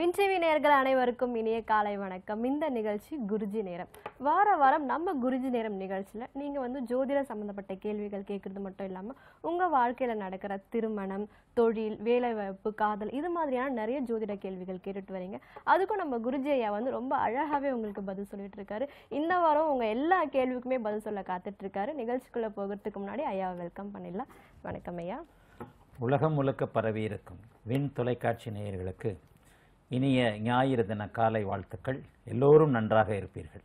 மின்சிவி நேர்கள் அனைவருக்கும் இனிய காலை வணக்கம் இந்த நிகழ்ச்சி குருஜி நேரம் வார வாரம் நம்ம குருஜி நேரம் நிகழ்ச்சியில் நீங்கள் வந்து ஜோதிட சம்மந்தப்பட்ட கேள்விகள் கேட்குறது மட்டும் இல்லாமல் உங்கள் வாழ்க்கையில் நடக்கிற திருமணம் தொழில் வேலைவாய்ப்பு காதல் இது மாதிரியான நிறைய ஜோதிட கேள்விகள் கேட்டுட்டு வரீங்க அதுக்கும் நம்ம குருஜி ஐயா வந்து ரொம்ப அழகாகவே உங்களுக்கு பதில் சொல்லிட்டு இருக்காரு இந்த வாரம் உங்கள் எல்லா கேள்விக்குமே பதில் சொல்ல காத்துட்டு இருக்காரு நிகழ்ச்சிக்குள்ளே போகிறதுக்கு முன்னாடி ஐயாவை வெல்கம் பண்ணிடலாம் வணக்கம் ஐயா உலகம் முழுக்க பரவி இருக்கும் விண் தொலைக்காட்சி நேயர்களுக்கு இனிய ஞாயிறு தின காலை வாழ்த்துக்கள் எல்லோரும் நன்றாக இருப்பீர்கள்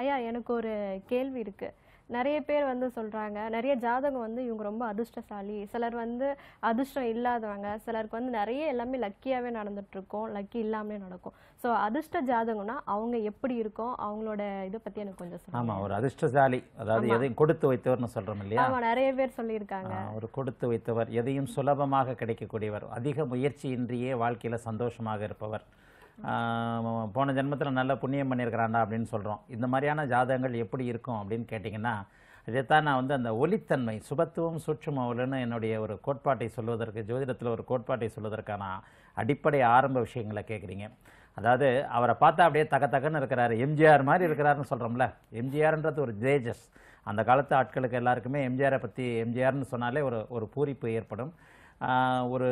ஐயா எனக்கு ஒரு கேள்வி இருக்குது நிறைய பேர் வந்து சொல்கிறாங்க நிறைய ஜாதகம் வந்து இவங்க ரொம்ப அதிர்ஷ்டசாலி சிலர் வந்து அதிர்ஷ்டம் இல்லாதவங்க சிலருக்கு வந்து நிறைய எல்லாமே லக்கியாகவே நடந்துகிட்ருக்கோம் லக்கி இல்லாமலே நடக்கும் ஸோ அதிர்ஷ்ட ஜாதகம்னா அவங்க எப்படி இருக்கும் அவங்களோட இதை பற்றி எனக்கு கொஞ்சம் சொல்லுங்கள் ஆமாம் ஒரு அதிர்ஷ்டசாலி அதாவது எதையும் கொடுத்து வைத்தவர்னு சொல்கிறோம் இல்லையா ஆமாம் நிறைய பேர் சொல்லியிருக்காங்க ஒரு கொடுத்து வைத்தவர் எதையும் சுலபமாக கிடைக்கக்கூடியவர் அதிக முயற்சியின்றியே வாழ்க்கையில் சந்தோஷமாக இருப்பவர் போன ஜென்மத்தில் நல்ல புண்ணியம் பண்ணியிருக்கிறாண்டா அப்படின்னு சொல்கிறோம் இந்த மாதிரியான ஜாதகங்கள் எப்படி இருக்கும் அப்படின்னு கேட்டிங்கன்னா இதைத்தான் நான் வந்து அந்த ஒலித்தன்மை சுபத்துவம் சூட்சமவலுன்னு என்னுடைய ஒரு கோட்பாட்டை சொல்வதற்கு ஜோதிடத்தில் ஒரு கோட்பாட்டை சொல்வதற்கான அடிப்படை ஆரம்ப விஷயங்களை கேட்குறீங்க அதாவது அவரை பார்த்தா அப்படியே தக்க தக்கன்னு இருக்கிறாரு எம்ஜிஆர் மாதிரி இருக்கிறாருன்னு சொல்கிறோம்ல எம்ஜிஆர்ன்றது ஒரு தேஜஸ் அந்த காலத்து ஆட்களுக்கு எல்லாருக்குமே எம்ஜிஆரை பற்றி எம்ஜிஆர்னு சொன்னாலே ஒரு ஒரு பூரிப்பு ஏற்படும் ஒரு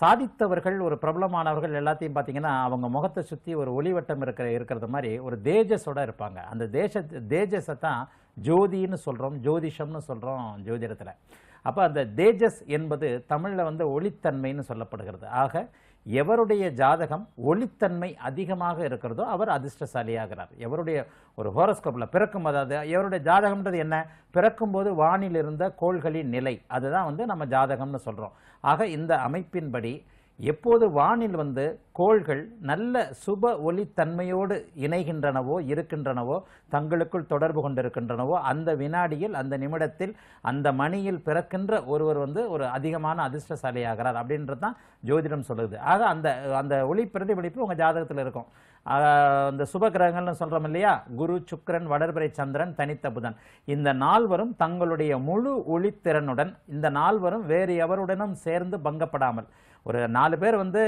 சாதித்தவர்கள் ஒரு பிரபலமானவர்கள் எல்லாத்தையும் பார்த்தீங்கன்னா அவங்க முகத்தை சுற்றி ஒரு ஒளிவட்டம் இருக்கிற இருக்கிறது மாதிரி ஒரு தேஜஸோடு இருப்பாங்க அந்த தேச தேஜஸை தான் ஜோதின்னு சொல்கிறோம் ஜோதிஷம்னு சொல்கிறோம் ஜோதிடத்தில் அப்போ அந்த தேஜஸ் என்பது தமிழில் வந்து ஒளித்தன்மைன்னு சொல்லப்படுகிறது ஆக எவருடைய ஜாதகம் ஒளித்தன்மை அதிகமாக இருக்கிறதோ அவர் அதிர்ஷ்டசாலியாகிறார் எவருடைய ஒரு ஹோரோஸ்கோப்பில் பிறக்கும் அதாவது எவருடைய ஜாதகம்ன்றது என்ன பிறக்கும்போது வானில் இருந்த கோள்களின் நிலை அதுதான் வந்து நம்ம ஜாதகம்னு சொல்கிறோம் ஆக இந்த அமைப்பின்படி எப்போது வானில் வந்து கோள்கள் நல்ல சுப ஒளித்தன்மையோடு இணைகின்றனவோ இருக்கின்றனவோ தங்களுக்குள் தொடர்பு கொண்டிருக்கின்றனவோ அந்த வினாடியில் அந்த நிமிடத்தில் அந்த மணியில் பிறக்கின்ற ஒருவர் வந்து ஒரு அதிகமான அதிர்ஷ்டசாலியாகிறார் அப்படின்றது தான் ஜோதிடம் சொல்லுது ஆக அந்த அந்த ஒளி பிரதிபலிப்பு உங்கள் ஜாதகத்தில் இருக்கும் அந்த சுப கிரகங்கள்னு சொல்கிறோம் இல்லையா குரு சுக்கரன் வடர்பிறை சந்திரன் தனித்த புதன் இந்த நால்வரும் தங்களுடைய முழு ஒளித்திறனுடன் இந்த நால்வரும் வேறு எவருடனும் சேர்ந்து பங்கப்படாமல் ஒரு நாலு பேர் வந்து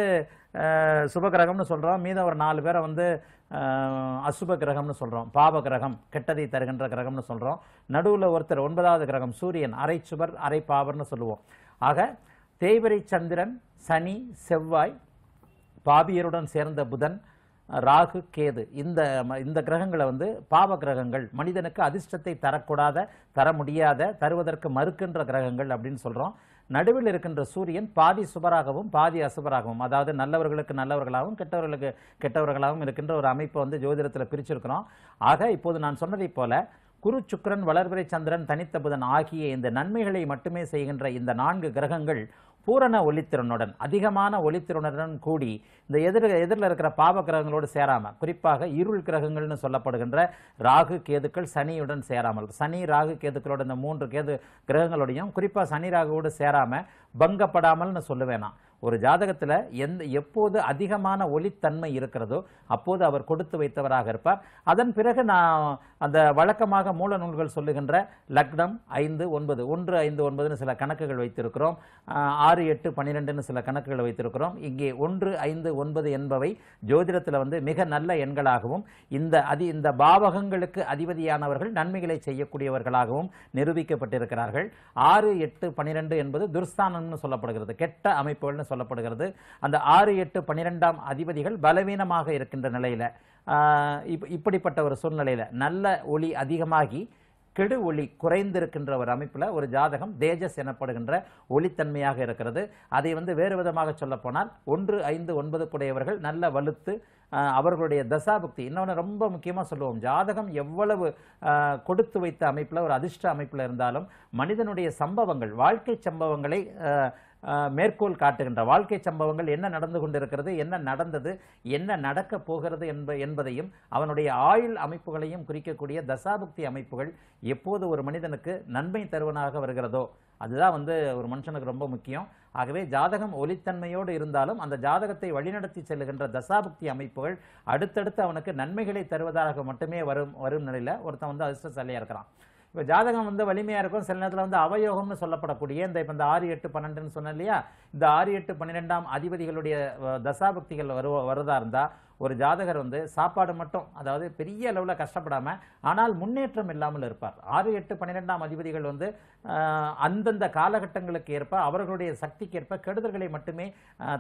சுப கிரகம்னு சொல்கிறோம் மீதம் ஒரு நாலு பேரை வந்து அசுப கிரகம்னு சொல்கிறோம் பாப கிரகம் கெட்டதை தருகின்ற கிரகம்னு சொல்கிறோம் நடுவில் ஒருத்தர் ஒன்பதாவது கிரகம் சூரியன் அரை சுவர் அரை பாவர்னு சொல்லுவோம் ஆக தேய்வரை சந்திரன் சனி செவ்வாய் பாபியருடன் சேர்ந்த புதன் ராகு கேது இந்த இந்த கிரகங்களை வந்து பாவ கிரகங்கள் மனிதனுக்கு அதிர்ஷ்டத்தை தரக்கூடாத தர முடியாத தருவதற்கு மறுக்கின்ற கிரகங்கள் அப்படின்னு சொல்கிறோம் நடுவில் இருக்கின்ற சூரியன் பாதி சுபராகவும் பாதி அசுபராகவும் அதாவது நல்லவர்களுக்கு நல்லவர்களாகவும் கெட்டவர்களுக்கு கெட்டவர்களாகவும் இருக்கின்ற ஒரு அமைப்பை வந்து ஜோதிடத்தில் பிரிச்சிருக்கிறோம் ஆக இப்போது நான் சொன்னதைப் போல குரு சுக்கரன் வளர்பிறை சந்திரன் தனித்த புதன் ஆகிய இந்த நன்மைகளை மட்டுமே செய்கின்ற இந்த நான்கு கிரகங்கள் பூரண ஒளித்திறனுடன் அதிகமான ஒளித்திறனுடன் கூடி இந்த எதிர் எதிரில் இருக்கிற பாவ கிரகங்களோடு சேராமல் குறிப்பாக இருள் கிரகங்கள்னு சொல்லப்படுகின்ற ராகு கேதுக்கள் சனியுடன் சேராமல் சனி ராகு கேதுக்களோட இந்த மூன்று கேது கிரகங்களோடையும் குறிப்பாக சனி ராகுவோடு சேராமல் பங்கப்படாமல்னு சொல்லுவேன் நான் ஒரு ஜாதகத்தில் எந்த எப்போது அதிகமான ஒளித்தன்மை இருக்கிறதோ அப்போது அவர் கொடுத்து வைத்தவராக இருப்பார் அதன் பிறகு நான் அந்த வழக்கமாக மூல நூல்கள் சொல்லுகின்ற லக்னம் ஐந்து ஒன்பது ஒன்று ஐந்து ஒன்பதுன்னு சில கணக்குகள் வைத்திருக்கிறோம் ஆறு எட்டு பன்னிரெண்டுன்னு சில கணக்குகள் வைத்திருக்கிறோம் இங்கே ஒன்று ஐந்து ஒன்பது என்பவை ஜோதிடத்தில் வந்து மிக நல்ல எண்களாகவும் இந்த அதி இந்த பாவகங்களுக்கு அதிபதியானவர்கள் நன்மைகளை செய்யக்கூடியவர்களாகவும் நிரூபிக்கப்பட்டிருக்கிறார்கள் ஆறு எட்டு பன்னிரெண்டு என்பது துர்ஸ்தானம்னு சொல்லப்படுகிறது கெட்ட அமைப்புகள்னு சொல்லப்படுகிறது அந்த ஆறு எட்டு பன்னிரெண்டாம் அதிபதிகள் பலவீனமாக இருக்கின்ற நிலையில் இப்படிப்பட்ட ஒரு சூழ்நிலையில் நல்ல ஒளி அதிகமாகி கெடு ஒளி குறைந்திருக்கின்ற ஒரு அமைப்பில் ஒரு ஜாதகம் தேஜஸ் எனப்படுகின்ற ஒளித்தன்மையாக இருக்கிறது அதை வந்து வேறு விதமாக சொல்லப்போனால் ஒன்று ஐந்து ஒன்பது கூடையவர்கள் நல்ல வலுத்து அவர்களுடைய தசாபக்தி இன்னொன்று ரொம்ப முக்கியமாக சொல்லுவோம் ஜாதகம் எவ்வளவு கொடுத்து வைத்த அமைப்பில் ஒரு அதிர்ஷ்ட அமைப்பில் இருந்தாலும் மனிதனுடைய சம்பவங்கள் வாழ்க்கை சம்பவங்களை மேற்கோள் காட்டுகின்ற வாழ்க்கை சம்பவங்கள் என்ன நடந்து கொண்டிருக்கிறது என்ன நடந்தது என்ன நடக்கப் போகிறது என்ப என்பதையும் அவனுடைய ஆயுள் அமைப்புகளையும் குறிக்கக்கூடிய தசாபுக்தி அமைப்புகள் எப்போது ஒரு மனிதனுக்கு நன்மை தருவனாக வருகிறதோ அதுதான் வந்து ஒரு மனுஷனுக்கு ரொம்ப முக்கியம் ஆகவே ஜாதகம் ஒளித்தன்மையோடு இருந்தாலும் அந்த ஜாதகத்தை வழிநடத்தி செல்லுகின்ற தசாபக்தி அமைப்புகள் அடுத்தடுத்து அவனுக்கு நன்மைகளை தருவதாக மட்டுமே வரும் வரும் நிலையில் ஒருத்தன் வந்து அதிர்ஷ்டசாலியாக இருக்கிறான் இப்போ ஜாதகம் வந்து வலிமையாக இருக்கும் சில நேரத்தில் வந்து அவயோகம்னு சொல்லப்படக்கூடிய இந்த இப்போ இந்த ஆறு எட்டு பன்னெண்டுன்னு சொன்னேன் இல்லையா இந்த ஆறு எட்டு பன்னிரெண்டாம் அதிபதிகளுடைய தசாபக்திகள் வரு வருதா இருந்தால் ஒரு ஜாதகர் வந்து சாப்பாடு மட்டும் அதாவது பெரிய அளவில் கஷ்டப்படாமல் ஆனால் முன்னேற்றம் இல்லாமல் இருப்பார் ஆறு எட்டு பன்னிரெண்டாம் அதிபதிகள் வந்து அந்தந்த காலகட்டங்களுக்கு ஏற்ப அவர்களுடைய சக்திக்கு ஏற்ப கெடுதல்களை மட்டுமே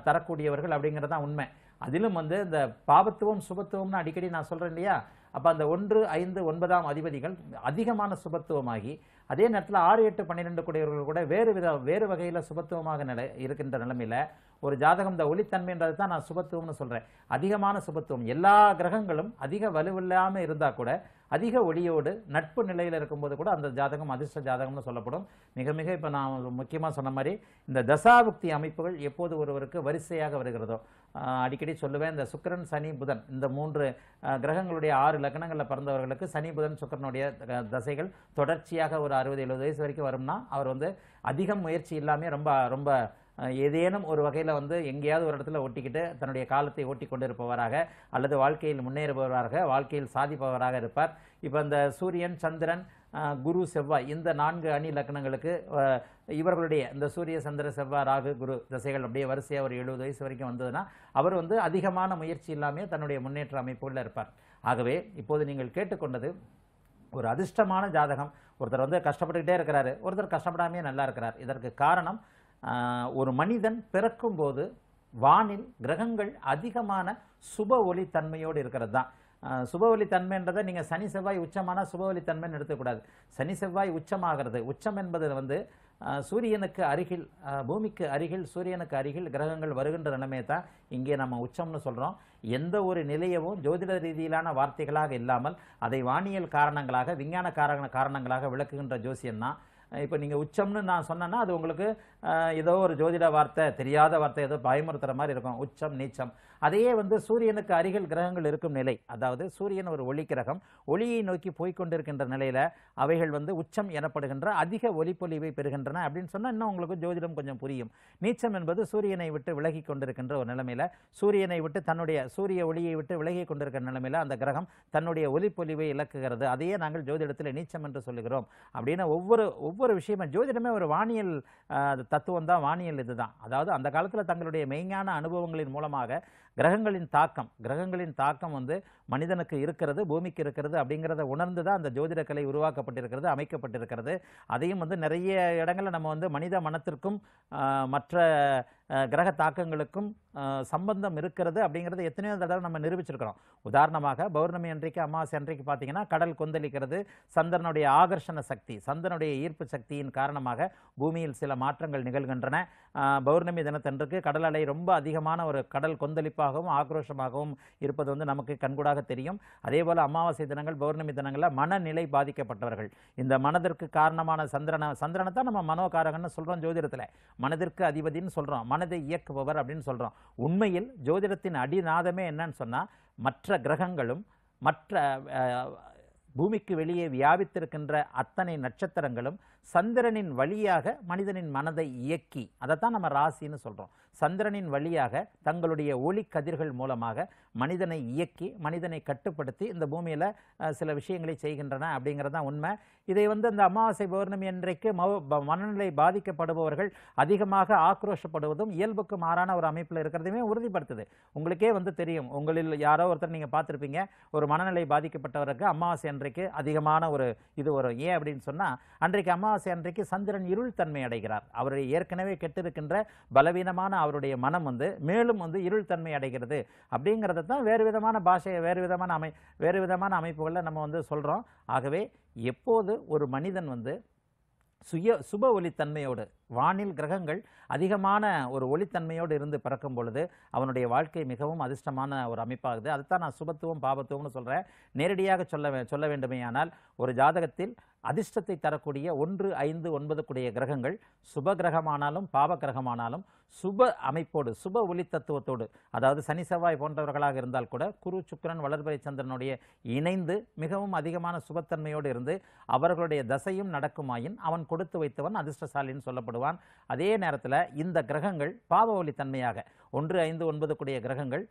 தரக்கூடியவர்கள் அப்படிங்கிறது தான் உண்மை அதிலும் வந்து இந்த பாபத்துவம் சுபத்துவம்னு அடிக்கடி நான் சொல்கிறேன் இல்லையா அப்போ அந்த ஒன்று ஐந்து ஒன்பதாம் அதிபதிகள் அதிகமான சுபத்துவமாகி அதே நேரத்தில் ஆறு எட்டு பன்னிரெண்டு கூடியவர்கள் கூட வேறு வித வேறு வகையில் சுபத்துவமாக நிலை இருக்கின்ற நிலைமையில் ஒரு ஜாதகம் இந்த ஒளித்தன்மைன்றது தான் நான் சுபத்துவம்னு சொல்கிறேன் அதிகமான சுபத்துவம் எல்லா கிரகங்களும் அதிக வலுவில்லாமல் இருந்தால் கூட அதிக ஒளியோடு நட்பு நிலையில் இருக்கும்போது கூட அந்த ஜாதகம் அதிர்ஷ்ட ஜாதகம்னு சொல்லப்படும் மிக மிக இப்போ நான் முக்கியமாக சொன்ன மாதிரி இந்த தசாபுக்தி அமைப்புகள் எப்போது ஒருவருக்கு வரிசையாக வருகிறதோ அடிக்கடி சொல்லுவேன் இந்த சுக்கரன் சனி புதன் இந்த மூன்று கிரகங்களுடைய ஆறு லக்னங்களில் பிறந்தவர்களுக்கு சனி புதன் சுக்கரனுடைய தசைகள் தொடர்ச்சியாக ஒரு அறுபது எழுபது வயசு வரைக்கும் வரும்னா அவர் வந்து அதிகம் முயற்சி இல்லாமல் ரொம்ப ரொம்ப ஏதேனும் ஒரு வகையில் வந்து எங்கேயாவது ஒரு இடத்துல ஒட்டிக்கிட்டு தன்னுடைய காலத்தை ஓட்டி கொண்டிருப்பவராக அல்லது வாழ்க்கையில் முன்னேறுபவராக வாழ்க்கையில் சாதிப்பவராக இருப்பார் இப்போ இந்த சூரியன் சந்திரன் குரு செவ்வாய் இந்த நான்கு அணி லக்கணங்களுக்கு இவர்களுடைய இந்த சூரிய சந்திர செவ்வாய் ராகு குரு திசைகள் அப்படியே வரிசையாக ஒரு எழுபது வயசு வரைக்கும் வந்ததுன்னா அவர் வந்து அதிகமான முயற்சி இல்லாமல் தன்னுடைய முன்னேற்ற அமைப்புகளில் இருப்பார் ஆகவே இப்போது நீங்கள் கேட்டுக்கொண்டது ஒரு அதிர்ஷ்டமான ஜாதகம் ஒருத்தர் வந்து கஷ்டப்பட்டுக்கிட்டே இருக்கிறாரு ஒருத்தர் கஷ்டப்படாமையே நல்லா இருக்கிறார் இதற்கு காரணம் ஒரு மனிதன் பிறக்கும்போது வானில் கிரகங்கள் அதிகமான சுப ஒளி தன்மையோடு இருக்கிறது தான் சுப ஒளி தன்மைன்றதை நீங்கள் சனி செவ்வாய் உச்சமான சுப ஒளி தன்மைன்னு எடுத்துக்கூடாது சனி செவ்வாய் உச்சமாகிறது உச்சம் என்பது வந்து சூரியனுக்கு அருகில் பூமிக்கு அருகில் சூரியனுக்கு அருகில் கிரகங்கள் வருகின்ற நிலைமையை தான் இங்கே நம்ம உச்சம்னு சொல்கிறோம் எந்த ஒரு நிலையவும் ஜோதிட ரீதியிலான வார்த்தைகளாக இல்லாமல் அதை வானியல் காரணங்களாக விஞ்ஞான காரண காரணங்களாக விளக்குகின்ற ஜோசியம் தான் இப்போ நீங்கள் உச்சம்னு நான் சொன்னேன்னா அது உங்களுக்கு ஏதோ ஒரு ஜோதிட வார்த்தை தெரியாத வார்த்தை ஏதோ பயமுறுத்துகிற மாதிரி இருக்கும் உச்சம் நீச்சம் அதையே வந்து சூரியனுக்கு அருகில் கிரகங்கள் இருக்கும் நிலை அதாவது சூரியன் ஒரு ஒளி கிரகம் ஒளியை நோக்கி போய்கொண்டிருக்கின்ற நிலையில் அவைகள் வந்து உச்சம் எனப்படுகின்ற அதிக ஒலிப்பொலிவை பெறுகின்றன அப்படின்னு சொன்னால் இன்னும் உங்களுக்கு ஜோதிடம் கொஞ்சம் புரியும் நீச்சம் என்பது சூரியனை விட்டு விலகி கொண்டிருக்கின்ற ஒரு நிலைமையில் சூரியனை விட்டு தன்னுடைய சூரிய ஒளியை விட்டு விலகி கொண்டிருக்கிற நிலைமையில் அந்த கிரகம் தன்னுடைய ஒலிப்பொலிவை இலக்குகிறது அதையே நாங்கள் ஜோதிடத்தில் நீச்சம் என்று சொல்லுகிறோம் அப்படின்னு ஒவ்வொரு ஒவ்வொரு விஷயமும் ஜோதிடமே ஒரு வானியல் தத்துவம் தான் வானியல் இதுதான் அதாவது அந்த காலத்தில் தங்களுடைய மெய்ஞான அனுபவங்களின் மூலமாக கிரகங்களின் தாக்கம் கிரகங்களின் தாக்கம் வந்து மனிதனுக்கு இருக்கிறது பூமிக்கு இருக்கிறது அப்படிங்கிறத உணர்ந்து தான் அந்த ஜோதிட கலை உருவாக்கப்பட்டிருக்கிறது அமைக்கப்பட்டிருக்கிறது அதையும் வந்து நிறைய இடங்களில் நம்ம வந்து மனித மனத்திற்கும் மற்ற கிரக தாக்கங்களுக்கும் சம்பந்தம் இருக்கிறது அப்படிங்கிறது எத்தனையோ தடவை நம்ம நிரூபிச்சிருக்கிறோம் உதாரணமாக பௌர்ணமி அன்றைக்கு அமாவாசை அன்றைக்கு பார்த்தீங்கன்னா கடல் கொந்தளிக்கிறது சந்திரனுடைய ஆகர்ஷண சக்தி சந்திரனுடைய ஈர்ப்பு சக்தியின் காரணமாக பூமியில் சில மாற்றங்கள் நிகழ்கின்றன பௌர்ணமி தினத்தன்றுக்கு கடல் அலை ரொம்ப அதிகமான ஒரு கடல் கொந்தளிப்பாகவும் ஆக்ரோஷமாகவும் இருப்பது வந்து நமக்கு கண்கூடாக தெரியும் அதே போல் அமாவாசை தினங்கள் பௌர்ணமி தினங்களில் மனநிலை பாதிக்கப்பட்டவர்கள் இந்த மனதிற்கு காரணமான சந்திரனை சந்திரனை தான் நம்ம மனோகாரகன்னு சொல்கிறோம் ஜோதிடத்தில் மனதிற்கு அதிபதினு சொல்கிறோம் மனதை இயக்குபவர் அப்படின்னு சொல்கிறோம் உண்மையில் ஜோதிடத்தின் அடிநாதமே என்னன்னு சொன்னால் மற்ற கிரகங்களும் மற்ற பூமிக்கு வெளியே வியாபித்திருக்கின்ற அத்தனை நட்சத்திரங்களும் சந்திரனின் வழியாக மனிதனின் மனதை இயக்கி அதைத்தான் நம்ம ராசின்னு சொல்கிறோம் சந்திரனின் வழியாக தங்களுடைய ஒளி கதிர்கள் மூலமாக மனிதனை இயக்கி மனிதனை கட்டுப்படுத்தி இந்த பூமியில் சில விஷயங்களை செய்கின்றன அப்படிங்கிறது தான் உண்மை இதை வந்து இந்த அமாவாசை பௌர்ணமி அன்றைக்கு மனநிலை பாதிக்கப்படுபவர்கள் அதிகமாக ஆக்ரோஷப்படுவதும் இயல்புக்கு மாறான ஒரு அமைப்பில் இருக்கிறதையுமே உறுதிப்படுத்துது உங்களுக்கே வந்து தெரியும் உங்களில் யாரோ ஒருத்தர் நீங்கள் பார்த்துருப்பீங்க ஒரு மனநிலை பாதிக்கப்பட்டவருக்கு அமாவாசை அன்றைக்கு அதிகமான ஒரு இது வரும் ஏன் அப்படின்னு சொன்னால் அன்றைக்கு அமாவாசை அன்றைக்கு சந்திரன் இருள் தன்மை அடைகிறார் அவருடைய ஏற்கனவே கெட்டிருக்கின்ற பலவீனமான அவருடைய மனம் வந்து மேலும் வந்து இருள் தன்மை அடைகிறது அப்படிங்கிறத அப்படின்றது தான் வேறு விதமான பாஷையை வேறு விதமான அமை வேறு விதமான அமைப்புகளில் நம்ம வந்து சொல்கிறோம் ஆகவே எப்போது ஒரு மனிதன் வந்து சுய சுப ஒளித்தன்மையோடு வானில் கிரகங்கள் அதிகமான ஒரு ஒளித்தன்மையோடு இருந்து பிறக்கும் பொழுது அவனுடைய வாழ்க்கை மிகவும் அதிர்ஷ்டமான ஒரு அமைப்பாகுது அதுதான் நான் சுபத்துவம் பாபத்துவம்னு சொல்கிறேன் நேரடியாக சொல்ல சொல்ல வேண்டுமேயானால் ஒரு ஜாதகத்தில் அதிர்ஷ்டத்தை தரக்கூடிய ஒன்று ஐந்து ஒன்பதுக்குடைய கிரகங்கள் சுப கிரகமானாலும் பாவ கிரகமானாலும் சுப அமைப்போடு சுப ஒளி தத்துவத்தோடு அதாவது சனி செவ்வாய் போன்றவர்களாக இருந்தால் கூட குரு சுக்கரன் வளர்பறை சந்திரனுடைய இணைந்து மிகவும் அதிகமான சுபத்தன்மையோடு இருந்து அவர்களுடைய தசையும் நடக்குமாயின் அவன் கொடுத்து வைத்தவன் அதிர்ஷ்டசாலின்னு சொல்லப்படுவான் வருவான் அதே நேரத்தில் இந்த கிரகங்கள் பாபவலி தன்மையாக ஒன்று ஐந்து ஒன்பது கூடிய கிரகங்கள்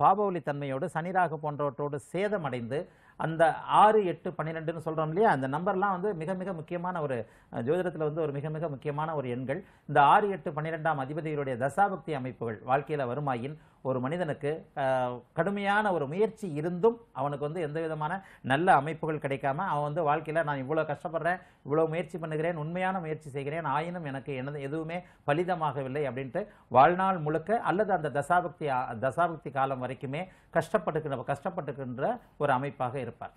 பாபவலி தன்மையோடு சனிராக போன்றவற்றோடு சேதமடைந்து அந்த ஆறு எட்டு பன்னிரெண்டுன்னு சொல்கிறோம் இல்லையா அந்த நம்பர்லாம் வந்து மிக மிக முக்கியமான ஒரு ஜோதிடத்தில் வந்து ஒரு மிக மிக முக்கியமான ஒரு எண்கள் இந்த ஆறு எட்டு பன்னிரெண்டாம் அதிபதிகளுடைய தசாபக்தி அமைப்புகள் வாழ்க்கையில் வருமாயின் ஒரு மனிதனுக்கு கடுமையான ஒரு முயற்சி இருந்தும் அவனுக்கு வந்து எந்த விதமான நல்ல அமைப்புகள் கிடைக்காம அவன் வந்து வாழ்க்கையில் நான் இவ்வளோ கஷ்டப்படுறேன் இவ்வளோ முயற்சி பண்ணுகிறேன் உண்மையான முயற்சி செய்கிறேன் ஆயினும் எனக்கு எனது எதுவுமே பலிதமாகவில்லை அப்படின்ட்டு வாழ்நாள் முழுக்க அல்லது அந்த தசாபக்தி தசாபக்தி காலம் வரைக்குமே கஷ்டப்பட்டுக்கிற கஷ்டப்பட்டுக்கின்ற ஒரு அமைப்பாக இருப்பார்